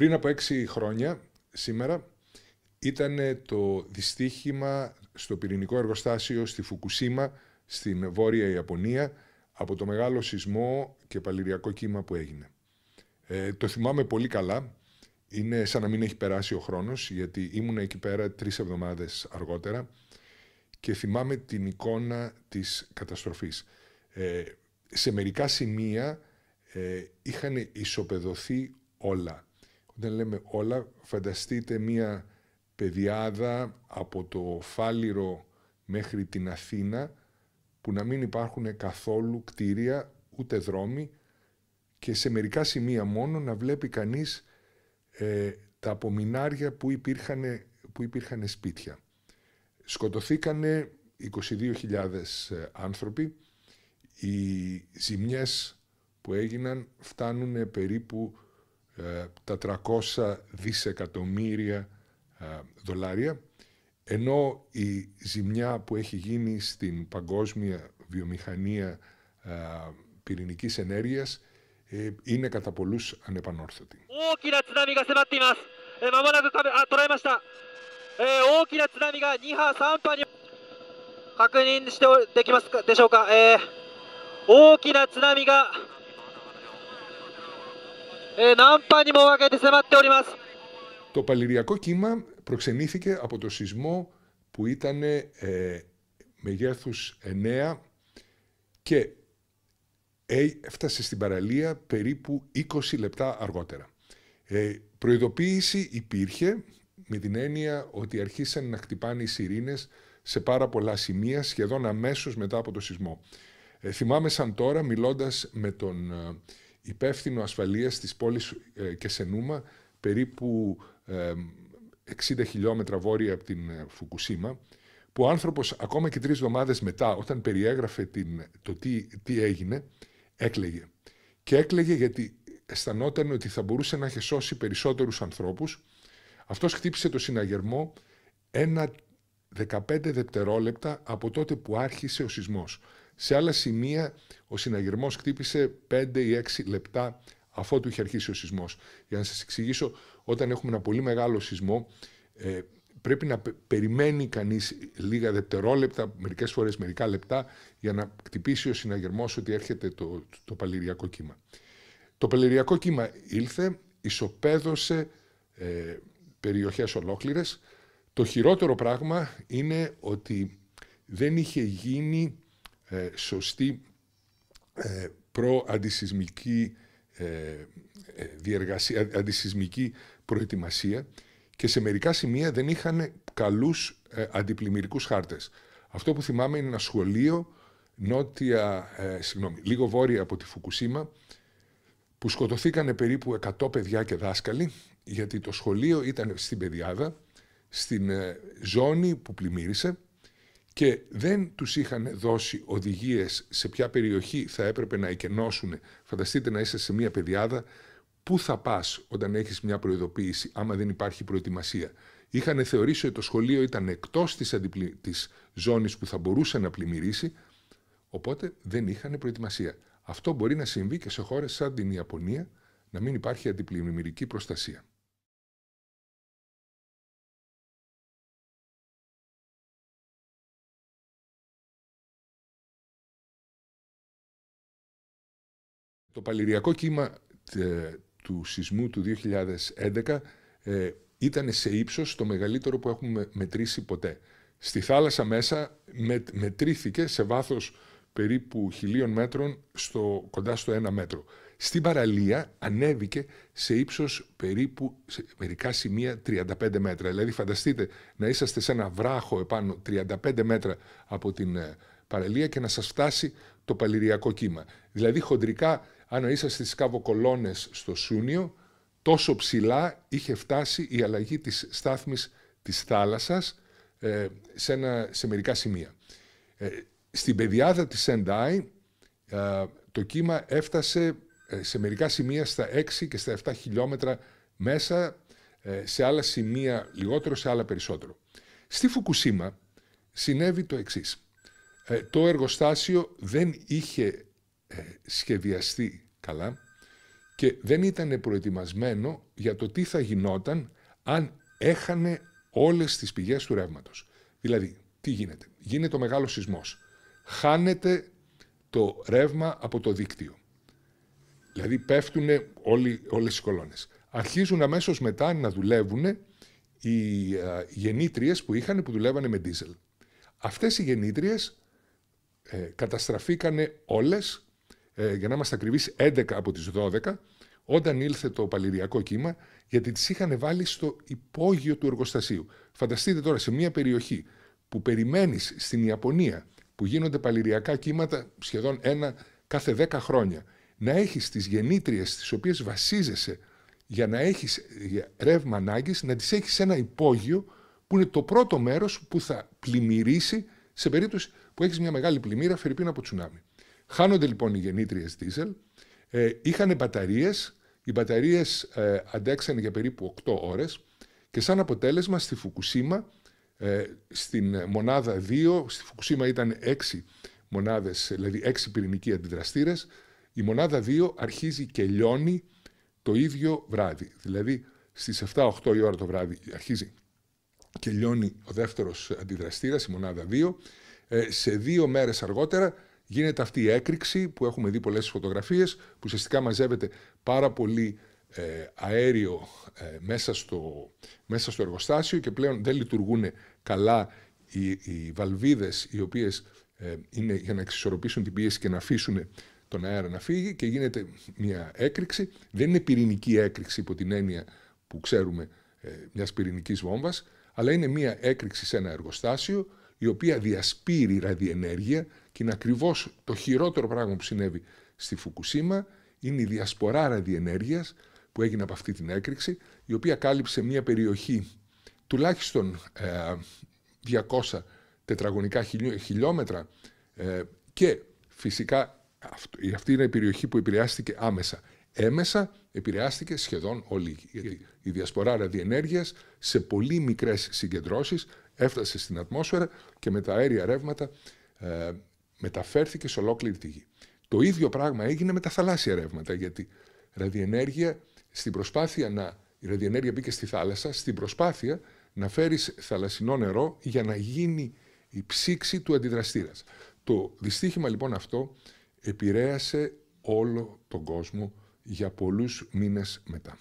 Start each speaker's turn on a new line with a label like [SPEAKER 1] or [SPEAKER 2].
[SPEAKER 1] Πριν από έξι χρόνια, σήμερα, ήταν το δυστύχημα στο πυρηνικό εργοστάσιο στη Φουκουσίμα, στην Βόρεια Ιαπωνία, από το μεγάλο σεισμό και παλιριακό κύμα που έγινε. Ε, το θυμάμαι πολύ καλά. Είναι σαν να μην έχει περάσει ο χρόνος, γιατί ήμουν εκεί πέρα τρεις εβδομάδες αργότερα και θυμάμαι την εικόνα της καταστροφής. Ε, σε μερικά σημεία ε, είχαν ισοπεδωθεί όλα δεν λέμε όλα, φανταστείτε μία πεδιάδα από το Φάληρο μέχρι την Αθήνα που να μην υπάρχουν καθόλου κτίρια ούτε δρόμοι και σε μερικά σημεία μόνο να βλέπει κανείς ε, τα απομεινάρια που υπήρχαν, που υπήρχαν σπίτια. Σκοτωθήκανε 22.000 ε, άνθρωποι. Οι ζημιές που έγιναν φτάνουν περίπου ε, τα 300 δισεκατομμύρια ε, δολάρια, ενώ η ζημιά που έχει γίνει στην παγκόσμια βιομηχανία ε, πυρηνικής ενέργειας είναι κατά πολλούς ε, το παλιριακό κύμα προξενήθηκε από το σεισμό που ήταν ε, μεγέθους 9 και έφτασε στην παραλία περίπου 20 λεπτά αργότερα. Ε, προειδοποίηση υπήρχε με την έννοια ότι αρχίσαν να χτυπάνε οι σιρήνες σε πάρα πολλά σημεία σχεδόν αμέσως μετά από το σεισμό. Ε, θυμάμαι σαν τώρα μιλώντας με τον ε, υπεύθυνο ασφαλείας της πόλης ε, Κεσενούμα, περίπου 60 χιλιόμετρα βόρεια από την ε, Φουκουσίμα, που ο άνθρωπος ακόμα και τρεις εβδομάδες μετά, όταν περιέγραφε την, το τι, τι έγινε, έκλαιγε. Και έκλαιγε γιατί αισθανόταν ότι θα μπορούσε να είχε σώσει περισσότερους ανθρώπους. Αυτός χτύπησε το συναγερμό ένα 15 δευτερόλεπτα από τότε που άρχισε ο σεισμός. Σε άλλα σημεία ο συναγερμός χτύπησε 5 ή 6 λεπτά αφότου είχε αρχίσει ο σεισμός. Για να σας εξηγήσω, όταν έχουμε ένα πολύ μεγάλο σεισμό, ε, πρέπει να περιμένει κανείς λίγα δευτερόλεπτα, μερικές φορές μερικά λεπτά, για να χτυπήσει ο συναγερμός ότι έρχεται το, το παλαιριακό κύμα. Το παλαιριακό κύμα ήλθε, ισοπαίδωσε ε, περιοχές ολόκληρες. Το χειρότερο πράγμα είναι ότι δεν είχε γίνει ε, σωστή ε, ε, ε, διεργασία, αντισυσμική προετοιμασία και σε μερικά σημεία δεν είχαν καλούς ε, αντιπλημμυρικούς χάρτες. Αυτό που θυμάμαι είναι ένα σχολείο νότια, ε, συγγνώμη, λίγο βόρεια από τη Φουκουσίμα που σκοτωθήκανε περίπου 100 παιδιά και δάσκαλοι γιατί το σχολείο ήταν στην Παιδιάδα, στην ε, ζώνη που πλημμύρισε και δεν τους είχαν δώσει οδηγίες σε ποια περιοχή θα έπρεπε να εκενώσουν. Φανταστείτε να είσαι σε μια πεδιάδα, πού θα πας όταν έχεις μια προειδοποίηση άμα δεν υπάρχει προετοιμασία. Είχαν θεωρήσει ότι το σχολείο ήταν εκτός της, αντιπλη... της ζώνης που θα μπορούσε να πλημμυρίσει, οπότε δεν είχαν προετοιμασία. Αυτό μπορεί να συμβεί και σε χώρες σαν την Ιαπωνία, να μην υπάρχει αντιπλημμυρική προστασία. Το παλιριακό κύμα ε, του σεισμού του 2011 ε, ήταν σε ύψος το μεγαλύτερο που έχουμε μετρήσει ποτέ. Στη θάλασσα μέσα μετρήθηκε σε βάθος περίπου χιλίων μέτρων στο, κοντά στο ένα μέτρο. Στην παραλία ανέβηκε σε ύψος περίπου μερικά σημεία 35 μέτρα. Δηλαδή φανταστείτε να είσαστε σε ένα βράχο επάνω 35 μέτρα από την ε, παραλία και να σας φτάσει το παλιριακό κύμα. Δηλαδή χοντρικά αν είσαστε στις καβοκολόνες στο Σούνιο, τόσο ψηλά είχε φτάσει η αλλαγή της στάθμης της θάλασσας ε, σε, μερικά σημεία. Ε, στην πεδιάδα της Σεντάι ε, το κύμα έφτασε σε μερικά σημεία στα 6 και στα 7 χιλιόμετρα μέσα, σε άλλα σημεία λιγότερο, σε άλλα περισσότερο. Στη Φουκουσίμα συνέβη το εξής. Το εργοστάσιο δεν είχε σχεδιαστεί καλά και δεν ήταν προετοιμασμένο για το τι θα γινόταν αν έχανε όλες τις πηγές του ρεύματος. Δηλαδή, τι γίνεται. Γίνεται ο μεγάλος σεισμός. Χάνεται το ρεύμα από το δίκτυο. Δηλαδή πέφτουν όλοι, όλες οι κολόνες. Αρχίζουν αμέσως μετά να δουλεύουν οι γεννήτριε γεννήτριες που είχαν που δουλεύανε με δίζελ. Αυτές οι γεννήτριες ε, καταστραφήκανε όλες ε, για να είμαστε ακριβείς, 11 από τις 12 όταν ήλθε το παλιριακό κύμα, γιατί τις είχαν βάλει στο υπόγειο του εργοστασίου. Φανταστείτε τώρα σε μια περιοχή που περιμένεις στην Ιαπωνία, που γίνονται παλιριακά κύματα σχεδόν ένα κάθε 10 χρόνια, να έχεις τις γεννήτριες τις οποίες βασίζεσαι για να έχεις ρεύμα ανάγκης, να τις έχεις σε ένα υπόγειο που είναι το πρώτο μέρος που θα πλημμυρίσει σε περίπτωση που έχεις μια μεγάλη πλημμύρα, φερειπίνα από τσουνάμι. Χάνονται λοιπόν οι γεννήτριες δίζελ. Ε, είχαν μπαταρίες. Οι μπαταρίες ε, αντέξαν για περίπου 8 ώρες και σαν αποτέλεσμα στη Φουκουσίμα, ε, στην μονάδα 2, στη Φουκουσίμα ήταν 6 μονάδες, δηλαδή 6 πυρηνικοί αντιδραστήρες. Η μονάδα 2 αρχίζει και λιώνει το ίδιο βράδυ. Δηλαδή στις 7-8 η ώρα το βράδυ αρχίζει και λιώνει ο δεύτερος αντιδραστήρας, η μονάδα 2. Ε, σε δύο μέρες αργότερα γίνεται αυτή η έκρηξη που έχουμε δει πολλές φωτογραφίες, που ουσιαστικά μαζεύεται πάρα πολύ ε, αέριο ε, μέσα, στο, μέσα στο εργοστάσιο και πλέον δεν λειτουργούν καλά οι, οι βαλβίδες οι οποίες ε, είναι για να εξισορροπήσουν την πίεση και να αφήσουν τον αέρα να φύγει και γίνεται μια έκρηξη. Δεν είναι πυρηνική έκρηξη υπό την έννοια που ξέρουμε μιας πυρηνικής βόμβας, αλλά είναι μια έκρηξη σε ένα εργοστάσιο η οποία διασπείρει ραδιενέργεια και είναι ακριβώς το χειρότερο πράγμα που συνέβη στη Φουκουσίμα είναι η διασπορά ραδιενέργειας που έγινε από αυτή την έκρηξη η οποία κάλυψε μια περιοχή τουλάχιστον 200 ε, τετραγωνικά χιλιόμετρα ε, και φυσικά αυτή είναι η περιοχή που επηρεάστηκε άμεσα. Έμεσα επηρεάστηκε σχεδόν όλη η διασπορά ραδιενέργειας σε πολύ μικρές συγκεντρώσεις έφτασε στην ατμόσφαιρα και με τα αέρια ρεύματα ε, μεταφέρθηκε σε ολόκληρη τη γη. Το ίδιο πράγμα έγινε με τα θαλάσσια ρεύματα, γιατί ραδιενέργεια στην προσπάθεια να. Η ραδιενέργεια μπήκε στη θάλασσα στην προσπάθεια να φέρεις θαλασσινό νερό για να γίνει η ψήξη του αντιδραστήρας. Το δυστύχημα λοιπόν αυτό επηρέασε όλο τον κόσμο για πολλούς μήνες μετά.